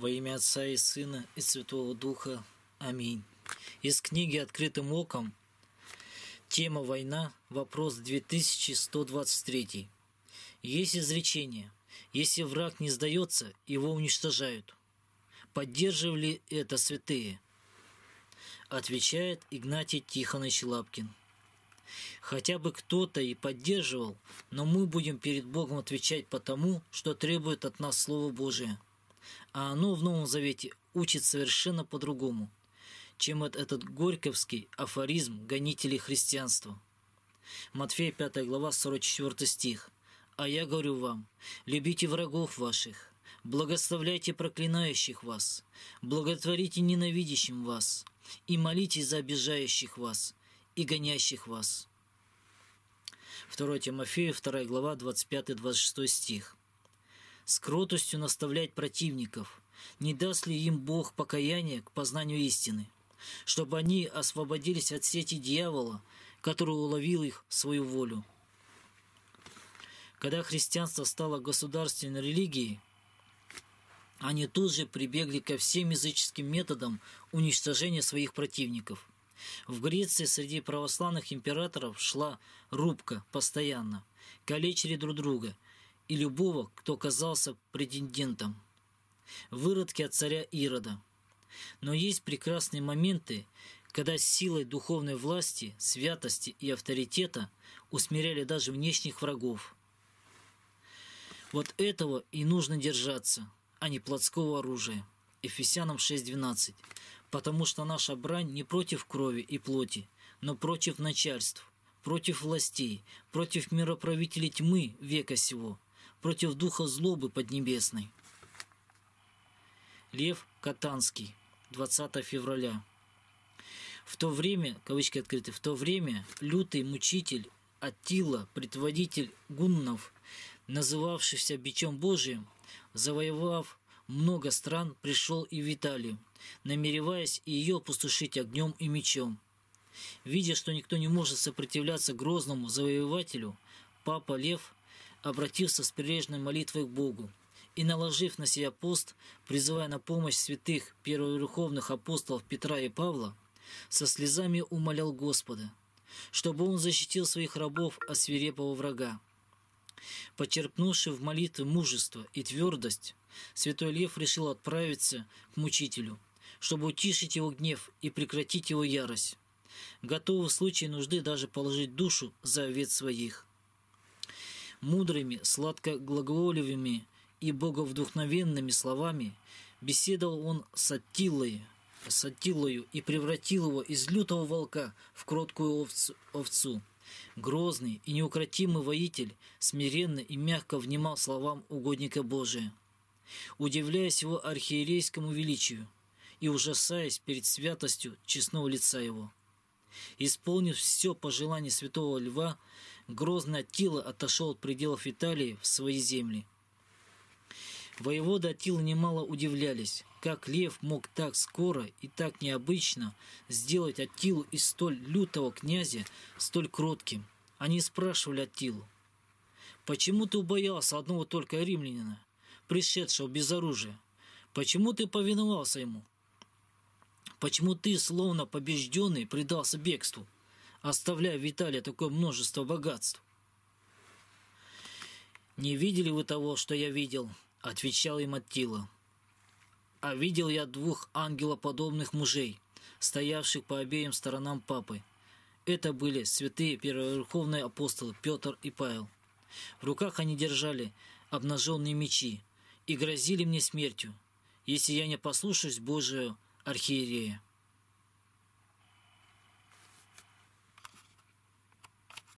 Во имя Отца и Сына и Святого Духа. Аминь. Из книги «Открытым оком» Тема «Война. Вопрос 2123». Есть изречение. Если враг не сдается, его уничтожают. Поддерживали это святые? Отвечает Игнатий Тихонович Лапкин. Хотя бы кто-то и поддерживал, но мы будем перед Богом отвечать потому, что требует от нас Слово Божие – а оно ну, в Новом Завете учит совершенно по-другому, чем этот горьковский афоризм гонителей христианства. Матфея 5 глава 44 стих. «А я говорю вам, любите врагов ваших, благословляйте проклинающих вас, благотворите ненавидящим вас, и молитесь за обижающих вас и гонящих вас». 2 Тимофея 2 глава 25-26 стих с кротостью наставлять противников, не даст ли им Бог покаяние к познанию истины, чтобы они освободились от сети дьявола, который уловил их в свою волю. Когда христианство стало государственной религией, они тут же прибегли ко всем языческим методам уничтожения своих противников. В Греции среди православных императоров шла рубка постоянно. Калечили друг друга – и любого, кто казался претендентом. Выродки от царя Ирода. Но есть прекрасные моменты, когда силой духовной власти, святости и авторитета усмиряли даже внешних врагов. Вот этого и нужно держаться, а не плотского оружия. Ефесянам 6.12. Потому что наша брань не против крови и плоти, но против начальств, против властей, против мироправителей тьмы века сего – против духа злобы поднебесной. Лев Катанский, 20 февраля. В то время, кавычки открыты, в то время лютый мучитель Атила, предводитель гуннов, называвшийся бичом Божиим, завоевав много стран, пришел и в Италию, намереваясь ее пустушить огнем и мечом. Видя, что никто не может сопротивляться грозному завоевателю, папа Лев обратился с прежней молитвой к Богу и, наложив на себя пост, призывая на помощь святых первоверховных апостолов Петра и Павла, со слезами умолял Господа, чтобы он защитил своих рабов от свирепого врага. Почерпнувши в молитве мужество и твердость, святой Лев решил отправиться к мучителю, чтобы утишить его гнев и прекратить его ярость, готовый в случае нужды даже положить душу за овец своих мудрыми, сладкоглаголевыми и боговдухновенными словами беседовал он с Аттилой, с Аттилою и превратил его из лютого волка в кроткую овцу. Грозный и неукротимый воитель смиренно и мягко внимал словам угодника Божия, удивляясь его архиерейскому величию и ужасаясь перед святостью честного лица его. Исполнив все пожелание святого льва, грозный Атила отошел от пределов Италии в свои земли. Воеводы Атилы немало удивлялись, как лев мог так скоро и так необычно сделать Атилу из столь лютого князя столь кротким. Они спрашивали Атилу, «Почему ты убоялся одного только римлянина, пришедшего без оружия? Почему ты повиновался ему?» Почему ты, словно побежденный, предался бегству, оставляя Виталия такое множество богатств? «Не видели вы того, что я видел?» — отвечал им Аттила. «А видел я двух ангелоподобных мужей, стоявших по обеим сторонам папы. Это были святые первоверховные апостолы Петр и Павел. В руках они держали обнаженные мечи и грозили мне смертью, если я не послушаюсь Божию архиерея.